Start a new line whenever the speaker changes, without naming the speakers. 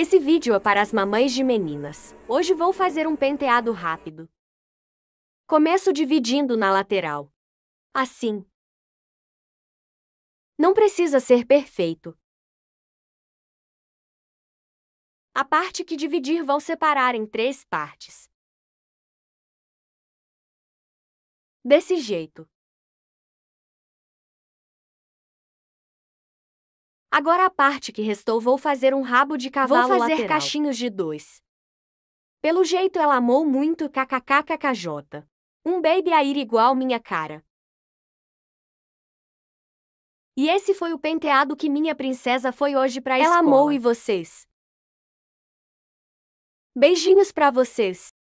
Esse vídeo é para as mamães de meninas. Hoje vou fazer um penteado rápido. Começo dividindo na lateral. Assim.
Não precisa ser perfeito. A parte que dividir vou separar em três partes. Desse jeito.
Agora a parte que restou vou fazer um rabo de cavalo Vou fazer lateral. cachinhos de dois. Pelo jeito ela amou muito kkkkkj. Um baby a ir igual minha cara. E esse foi o penteado que minha princesa foi hoje pra ela escola. Ela amou e vocês?
Beijinhos pra vocês!